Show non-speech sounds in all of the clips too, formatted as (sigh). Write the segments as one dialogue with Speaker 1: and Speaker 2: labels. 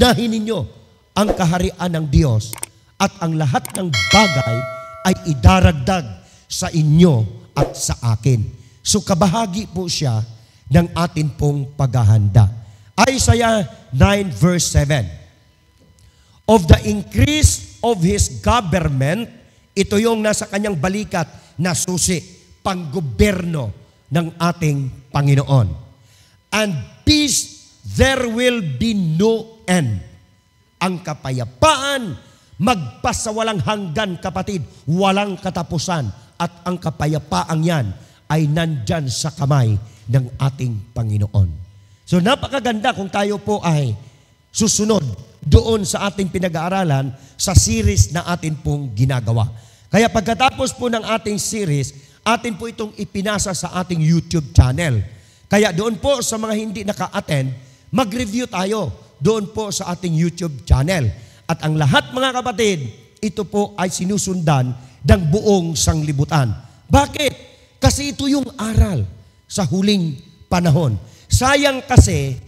Speaker 1: Unahin ninyo ang kaharian ng Diyos at ang lahat ng bagay ay idaragdag sa inyo at sa akin. So kabahagi po siya ng atin pong paghahanda. Isaiah 9 verse 7. Of the increase of his government, ito yung nasa kanyang balikat na susi, panggoberno ng ating Panginoon. And peace there will be no end. Ang kapayapaan, magpasa walang hanggan kapatid, walang katapusan. At ang kapayapaang yan ay nandyan sa kamay ng ating Panginoon. So napakaganda kung tayo po ay susunod doon sa ating pinag-aaralan sa series na atin pong ginagawa. Kaya pagkatapos po ng ating series, atin po itong ipinasa sa ating YouTube channel. Kaya doon po sa mga hindi naka-attend, Mag-review tayo doon po sa ating YouTube channel. At ang lahat mga kapatid, ito po ay sinusundan ng buong sanglibutan. Bakit? Kasi ito yung aral sa huling panahon. Sayang kasi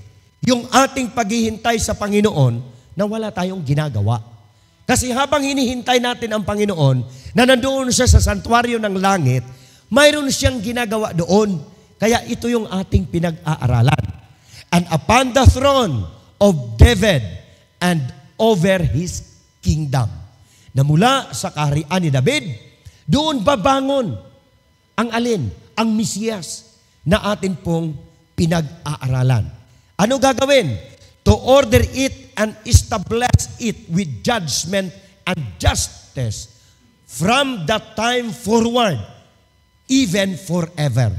Speaker 1: yung ating paghihintay sa Panginoon na wala tayong ginagawa. Kasi habang hinihintay natin ang Panginoon na nandoon siya sa santuario ng langit, mayroon siyang ginagawa doon. Kaya ito yung ating pinag-aaralan and upon the throne of David and over his kingdom. Na mula sa kaharian ni David, doon babangon ang alin, ang Mesiyas na atin pong pinag-aaralan. Ano gagawin? To order it and establish it with judgment and justice from that time forward, even forever.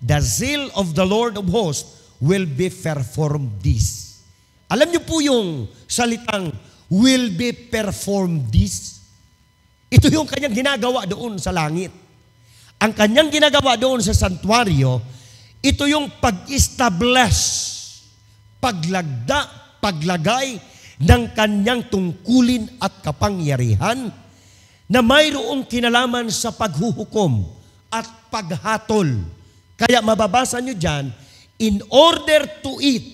Speaker 1: The zeal of the Lord of hosts will be performed this. Alam niyo po yung salitang will be performed this? Ito yung kanyang ginagawa doon sa langit. Ang kanyang ginagawa doon sa santuario, ito yung pag-establish, paglagda, paglagay ng kanyang tungkulin at kapangyarihan na mayroong kinalaman sa paghuhukom at paghatol. Kaya mababasa niyo dyan, in order to it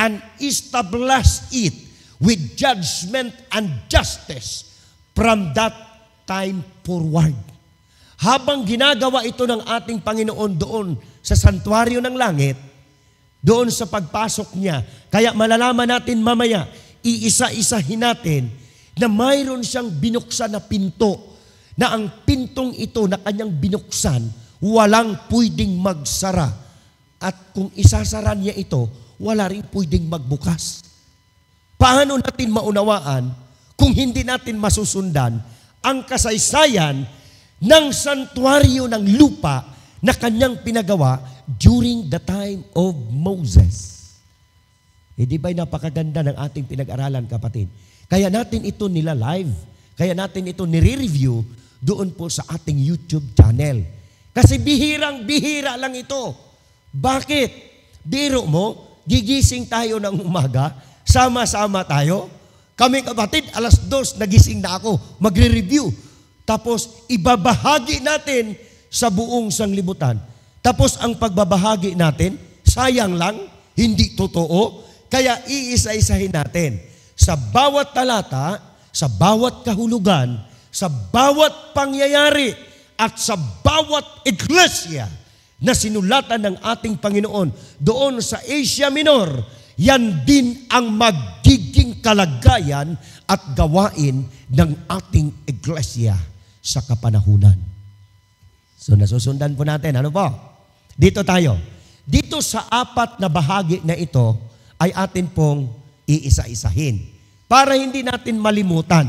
Speaker 1: and establish it with judgment and justice from that time forward. Habang ginagawa ito ng ating Panginoon doon sa santuaryo ng langit, doon sa pagpasok niya, kaya malalaman natin mamaya, iisa-isahin natin na mayroon siyang binuksan na pinto na ang pintong ito na kanyang binuksan, walang pwedeng magsara at kung isasara niya ito, wala rin pwedeng magbukas. Paano natin maunawaan kung hindi natin masusundan ang kasaysayan ng santuaryo ng lupa na kanyang pinagawa during the time of Moses? Eh di ba'y napakaganda ng ating pinag-aralan kapatid? Kaya natin ito nila live. Kaya natin ito nire-review doon po sa ating YouTube channel. Kasi bihirang bihira lang ito bakit? Biro mo, gigising tayo ng umaga, sama-sama tayo. Kami kapatid, alas dos, nagising na ako, magre-review. Tapos, ibabahagi natin sa buong sanglibutan. Tapos, ang pagbabahagi natin, sayang lang, hindi totoo, kaya iisa-isahin natin. Sa bawat talata, sa bawat kahulugan, sa bawat pangyayari, at sa bawat iglesia, na sinulatan ng ating Panginoon doon sa Asia Minor, yan din ang magiging kalagayan at gawain ng ating iglesia sa kapanahunan. So nasusundan po natin, ano po? Dito tayo. Dito sa apat na bahagi na ito ay atin pong iisa-isahin para hindi natin malimutan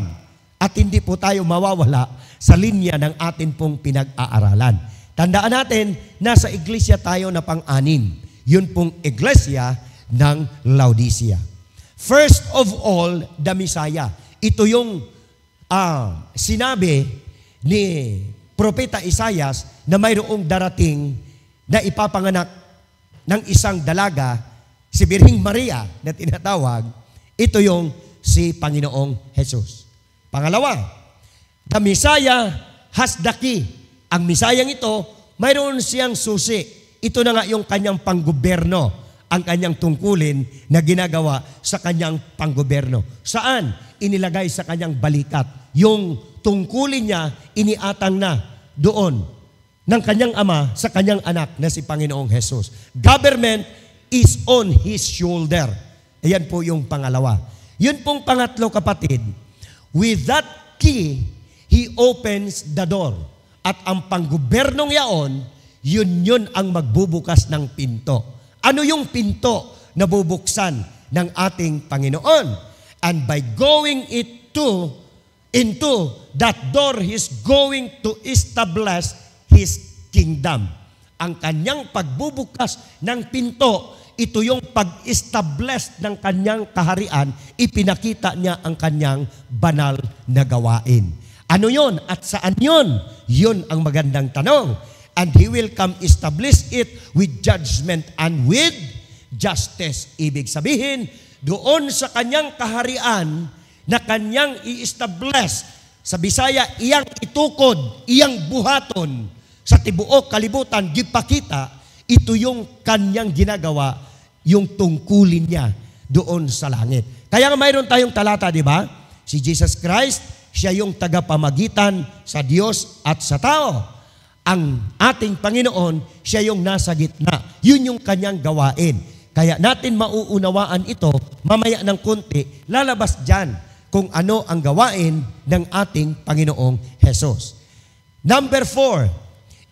Speaker 1: at hindi po tayo mawawala sa linya ng atin pong pinag-aaralan. Tandaan natin, nasa iglesia tayo na pang anim Yun pong iglesia ng Laodicea. First of all, the Messiah. Ito yung uh, sinabi ni Propeta Isayas na mayroong darating na ipapanganak ng isang dalaga, si Birhing Maria na tinatawag, ito yung si Panginoong Jesus. Pangalawa, the Messiah has the key ang misayang ito, mayroon siyang susi. Ito na nga yung kanyang panggoberno, ang kanyang tungkulin na ginagawa sa kanyang panggoberno. Saan? Inilagay sa kanyang balikat. Yung tungkulin niya, iniatang na doon ng kanyang ama sa kanyang anak na si Panginoong Hesus. Government is on his shoulder. Ayan po yung pangalawa. Yun pong pangatlo kapatid, with that key, he opens the door. At ang panggobernong yaon, yun yun ang magbubukas ng pinto. Ano yung pinto na bubuksan ng ating Panginoon? And by going it to, into that door, He's going to establish His kingdom. Ang kanyang pagbubukas ng pinto, ito yung pag-establish ng kanyang kaharian, ipinakita niya ang kanyang banal na gawain. Ano yon at saan yon? Yon ang magandang tanong. And He will come establish it with judgment and with justice. Ibig sabihin, doon sa kanyang kaharian na kanyang i-establish sa Bisaya, iyang itukod, iyang buhaton sa tibuok kalibutan, gipakita, ito yung kanyang ginagawa, yung tungkulin niya doon sa langit. Kaya mayroon tayong talata, di ba? Si Jesus Christ siya yung tagapamagitan sa Diyos at sa tao. Ang ating Panginoon, siya yung nasa gitna. Yun yung kanyang gawain. Kaya natin mauunawaan ito mamaya ng konti, lalabas dyan kung ano ang gawain ng ating Panginoong Hesus. Number four,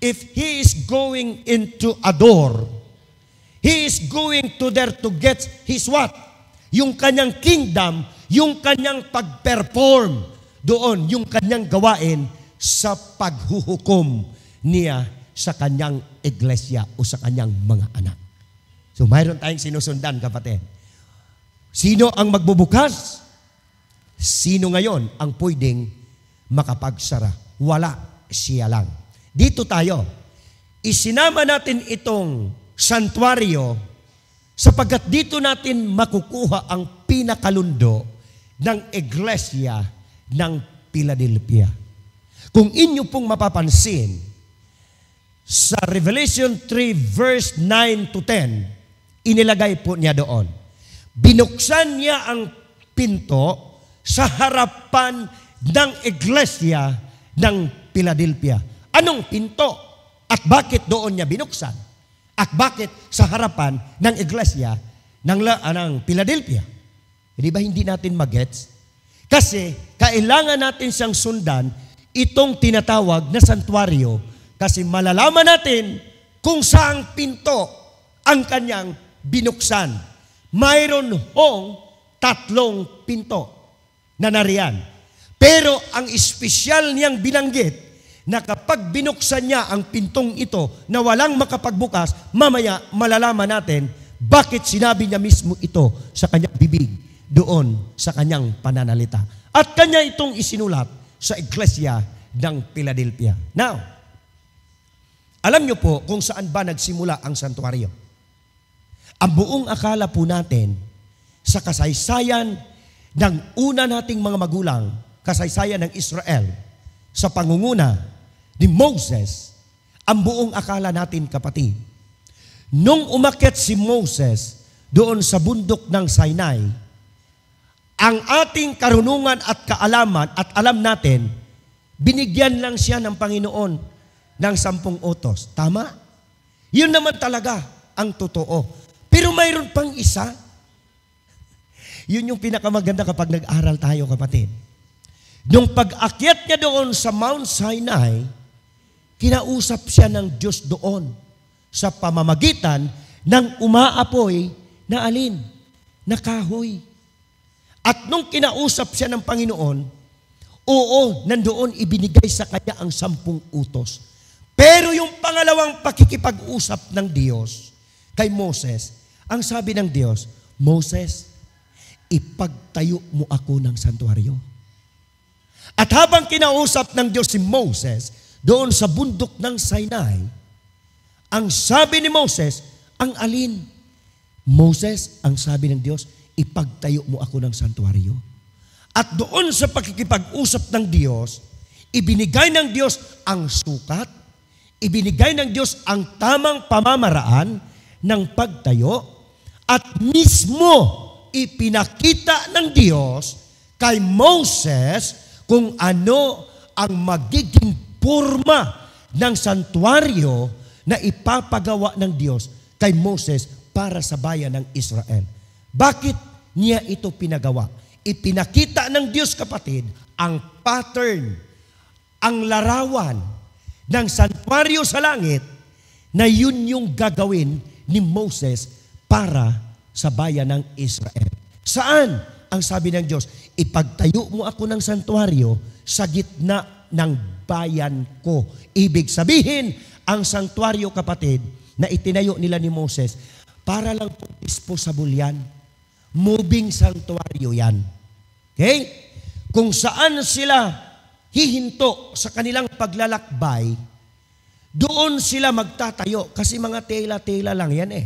Speaker 1: if he is going into a door, he is going to there to get his what? Yung kanyang kingdom, yung kanyang pag-perform doon yung kanyang gawain sa paghuhukom niya sa kanyang iglesia o sa kanyang mga anak. So mayroon tayong sinusundan kapatid. Sino ang magbubukas? Sino ngayon ang pwedeng makapagsara? Wala, siya lang. Dito tayo, isinama natin itong santuario sapagkat dito natin makukuha ang pinakalundo ng iglesia ng Philadelphia. Kung inyo pong mapapansin, sa Revelation 3 verse 9 to 10, inilagay po niya doon. Binuksan niya ang pinto sa harapan ng iglesia ng Philadelphia. Anong pinto? At bakit doon niya binuksan? At bakit sa harapan ng iglesia ng, La- ng Philadelphia? Hindi ba hindi natin magets? Kasi kailangan natin siyang sundan itong tinatawag na santuario kasi malalaman natin kung saang pinto ang kanyang binuksan. Mayroon hong tatlong pinto na nariyan. Pero ang espesyal niyang binanggit na kapag binuksan niya ang pintong ito na walang makapagbukas, mamaya malalaman natin bakit sinabi niya mismo ito sa kanyang bibig doon sa kanyang pananalita. At kanya itong isinulat sa iglesia ng Philadelphia. Now, alam niyo po kung saan ba nagsimula ang santuaryo. Ang buong akala po natin sa kasaysayan ng una nating mga magulang, kasaysayan ng Israel, sa pangunguna ni Moses, ang buong akala natin kapatid, Nung umakyat si Moses doon sa bundok ng Sinai, ang ating karunungan at kaalaman at alam natin, binigyan lang siya ng Panginoon ng sampung utos. Tama? Yun naman talaga ang totoo. Pero mayroon pang isa. (laughs) Yun yung pinakamaganda kapag nag-aral tayo, kapatid. Yung pag-akyat niya doon sa Mount Sinai, kinausap siya ng Diyos doon sa pamamagitan ng umaapoy na alin? Na kahoy. At nung kinausap siya ng Panginoon, oo, nandoon ibinigay sa kanya ang sampung utos. Pero yung pangalawang pakikipag-usap ng Diyos kay Moses, ang sabi ng Diyos, Moses, ipagtayo mo ako ng santuario. At habang kinausap ng Diyos si Moses, doon sa bundok ng Sinai, ang sabi ni Moses, ang alin? Moses, ang sabi ng Diyos, ipagtayo mo ako ng santuario. At doon sa pakikipag-usap ng Diyos, ibinigay ng Diyos ang sukat, ibinigay ng Diyos ang tamang pamamaraan ng pagtayo, at mismo ipinakita ng Diyos kay Moses kung ano ang magiging forma ng santuario na ipapagawa ng Diyos kay Moses para sa bayan ng Israel. Bakit niya ito pinagawa? Ipinakita ng Diyos kapatid ang pattern, ang larawan ng santuario sa langit na yun yung gagawin ni Moses para sa bayan ng Israel. Saan? Ang sabi ng Diyos, ipagtayo mo ako ng santuario sa gitna ng bayan ko. Ibig sabihin, ang santuario kapatid na itinayo nila ni Moses, para lang po disposable yan moving sanctuaryo yan. Okay? Kung saan sila hihinto sa kanilang paglalakbay, doon sila magtatayo kasi mga tela-tela lang yan eh.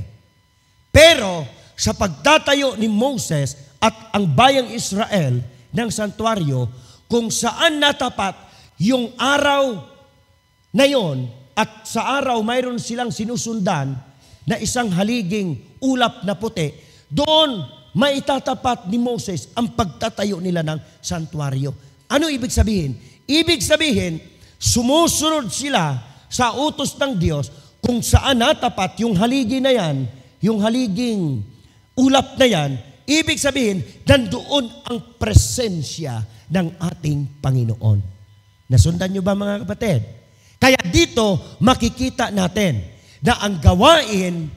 Speaker 1: Pero sa pagtatayo ni Moses at ang bayang Israel ng santuario, kung saan natapat yung araw na yon at sa araw mayroon silang sinusundan na isang haliging ulap na puti, doon maitatapat ni Moses ang pagtatayo nila ng santuario. Ano ibig sabihin? Ibig sabihin, sumusunod sila sa utos ng Diyos kung saan natapat yung haligi na yan, yung haliging ulap na yan, ibig sabihin, nandoon ang presensya ng ating Panginoon. Nasundan nyo ba mga kapatid? Kaya dito makikita natin na ang gawain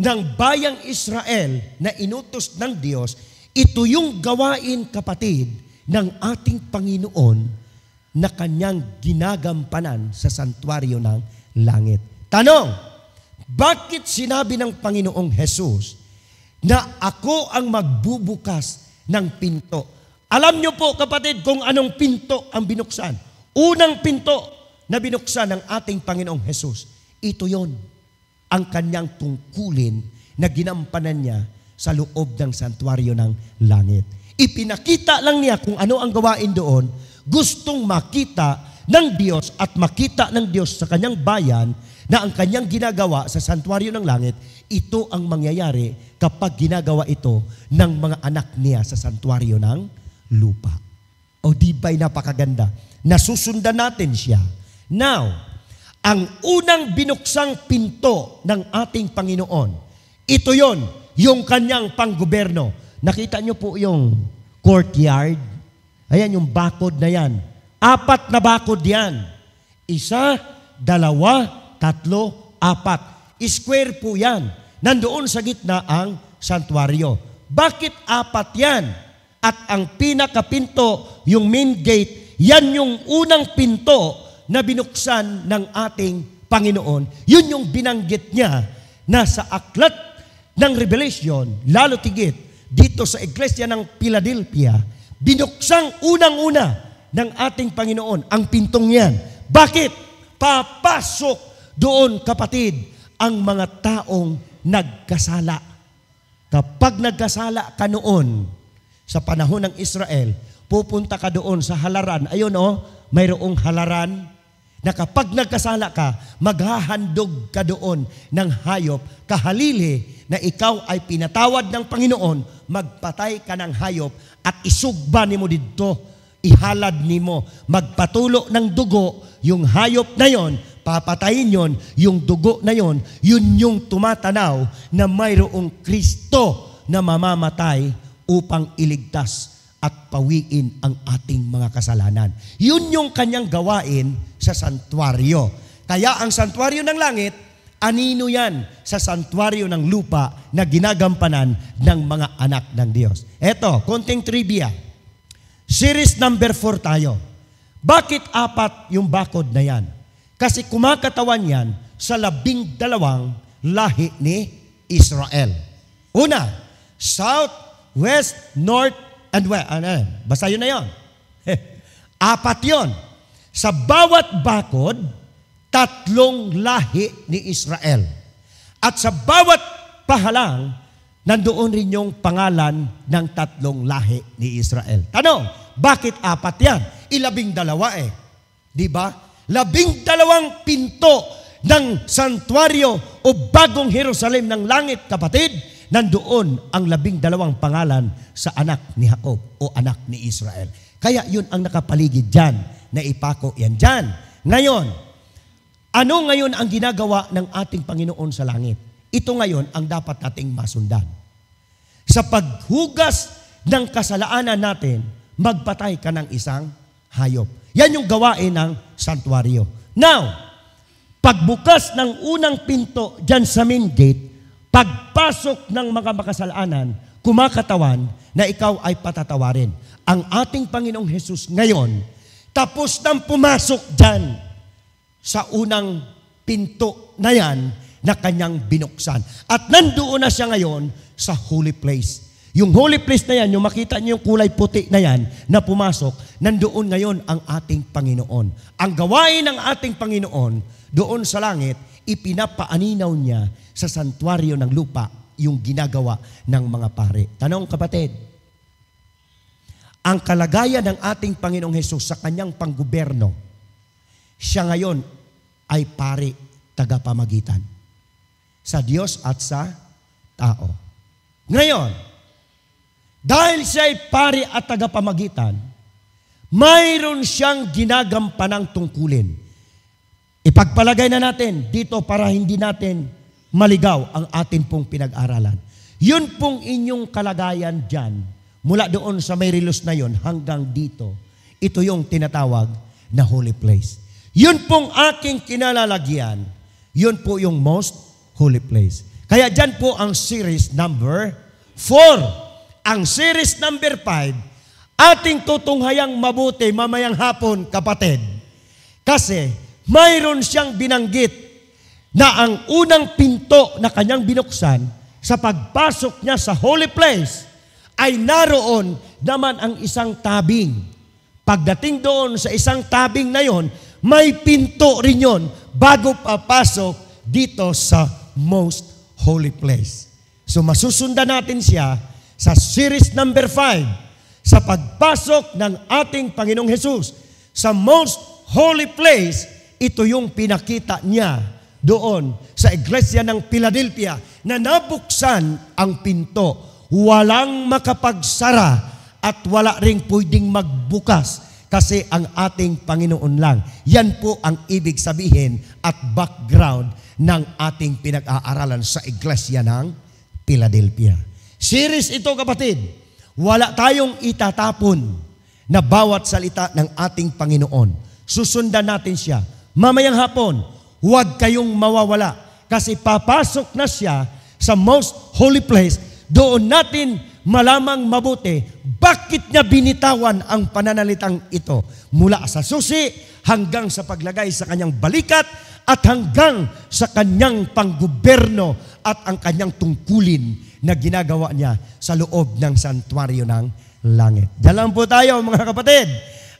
Speaker 1: ng bayang Israel na inutos ng Diyos, ito yung gawain kapatid ng ating Panginoon na kanyang ginagampanan sa santuario ng langit. Tanong, bakit sinabi ng Panginoong Hesus na ako ang magbubukas ng pinto? Alam niyo po kapatid kung anong pinto ang binuksan. Unang pinto na binuksan ng ating Panginoong Hesus, ito yon ang kanyang tungkulin na ginampanan niya sa loob ng santuario ng langit. Ipinakita lang niya kung ano ang gawain doon, gustong makita ng Diyos at makita ng Diyos sa kanyang bayan na ang kanyang ginagawa sa santuario ng langit, ito ang mangyayari kapag ginagawa ito ng mga anak niya sa santuario ng lupa. O di ba'y napakaganda? Nasusundan natin siya. Now, ang unang binuksang pinto ng ating Panginoon. Ito yon, yung kanyang panggoberno. Nakita niyo po yung courtyard. Ayan yung bakod na yan. Apat na bakod yan. Isa, dalawa, tatlo, apat. Square po yan. Nandoon sa gitna ang santuario. Bakit apat yan? At ang pinakapinto, yung main gate, yan yung unang pinto na binuksan ng ating Panginoon. Yun yung binanggit niya na sa aklat ng Revelation, lalo tigit dito sa Iglesia ng Philadelphia, binuksang unang-una ng ating Panginoon ang pintong yan. Bakit? Papasok doon, kapatid, ang mga taong nagkasala. Kapag nagkasala ka noon, sa panahon ng Israel, pupunta ka doon sa halaran. Ayun oh, mayroong halaran na kapag nagkasala ka, maghahandog ka doon ng hayop, kahalili na ikaw ay pinatawad ng Panginoon, magpatay ka ng hayop at isugba nimo dito, ihalad nimo, magpatulo ng dugo yung hayop na yon, papatayin yon, yung dugo na yon, yun yung tumatanaw na mayroong Kristo na mamamatay upang iligtas at pawiin ang ating mga kasalanan. Yun yung kanyang gawain sa santuario. Kaya ang santuario ng langit, anino yan sa santuario ng lupa na ginagampanan ng mga anak ng Diyos. Eto, konting trivia. Series number 4 tayo. Bakit apat yung bakod na yan? Kasi kumakatawan yan sa labing dalawang lahi ni Israel. Una, South, West, North, and where. Ano, basta yun na yun. Eh, apat yon. Sa bawat bakod, tatlong lahi ni Israel. At sa bawat pahalang, nandoon rin yung pangalan ng tatlong lahi ni Israel. Tanong, bakit apat yan? Ilabing dalawa eh. Di ba? Labing dalawang pinto ng santuario o bagong Jerusalem ng langit, kapatid, Nandoon ang labing dalawang pangalan sa anak ni Jacob o anak ni Israel. Kaya yun ang nakapaligid dyan, na ipako yan dyan. Ngayon, ano ngayon ang ginagawa ng ating Panginoon sa langit? Ito ngayon ang dapat nating masundan. Sa paghugas ng kasalanan natin, magpatay ka ng isang hayop. Yan yung gawain ng santuaryo. Now, pagbukas ng unang pinto dyan sa main gate, Pagpasok ng mga makasalanan, kumakatawan na ikaw ay patatawarin. Ang ating Panginoong Hesus ngayon, tapos nang pumasok dyan sa unang pinto na yan na kanyang binuksan. At nandoon na siya ngayon sa holy place. Yung holy place na yan, yung makita niyo yung kulay puti na yan na pumasok, nandoon ngayon ang ating Panginoon. Ang gawain ng ating Panginoon doon sa langit, ipinapaaninaw niya sa santuario ng lupa yung ginagawa ng mga pare. Tanong kapatid, ang kalagayan ng ating Panginoong Hesus sa kanyang panggobyerno, siya ngayon ay pare tagapamagitan sa Diyos at sa tao. Ngayon, dahil siya ay pare at tagapamagitan, mayroon siyang ginagampanang tungkulin. Ipagpalagay na natin dito para hindi natin maligaw ang atin pong pinag-aralan. Yun pong inyong kalagayan dyan, mula doon sa Mayrilos na yon hanggang dito, ito yung tinatawag na holy place. Yun pong aking kinalalagyan, yun po yung most holy place. Kaya dyan po ang series number 4. Ang series number 5, ating tutunghayang mabuti mamayang hapon, kapatid. Kasi mayroon siyang binanggit na ang unang pin pinto na kanyang binuksan, sa pagpasok niya sa holy place, ay naroon naman ang isang tabing. Pagdating doon sa isang tabing na yon, may pinto rin yon bago papasok dito sa most holy place. So masusundan natin siya sa series number 5 sa pagpasok ng ating Panginoong Hesus sa most holy place, ito yung pinakita niya doon sa iglesia ng Philadelphia na nabuksan ang pinto. Walang makapagsara at wala ring pwedeng magbukas kasi ang ating Panginoon lang. Yan po ang ibig sabihin at background ng ating pinag-aaralan sa iglesia ng Philadelphia. Series ito kapatid, wala tayong itatapon na bawat salita ng ating Panginoon. Susundan natin siya. Mamayang hapon, huwag kayong mawawala. Kasi papasok na siya sa most holy place. Doon natin malamang mabuti bakit niya binitawan ang pananalitang ito mula sa susi hanggang sa paglagay sa kanyang balikat at hanggang sa kanyang panggobyerno at ang kanyang tungkulin na ginagawa niya sa loob ng santuario ng langit. Diyan po tayo mga kapatid.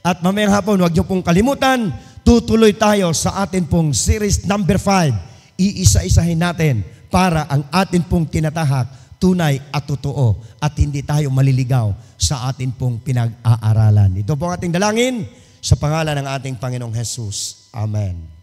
Speaker 1: At mamayang hapon, huwag niyo pong kalimutan, Tutuloy tayo sa atin pong series number 5. Iisa-isahin natin para ang atin pong tinatahak tunay at totoo at hindi tayo maliligaw sa atin pong pinag-aaralan. Ito po ating dalangin sa pangalan ng ating Panginoong Jesus. Amen.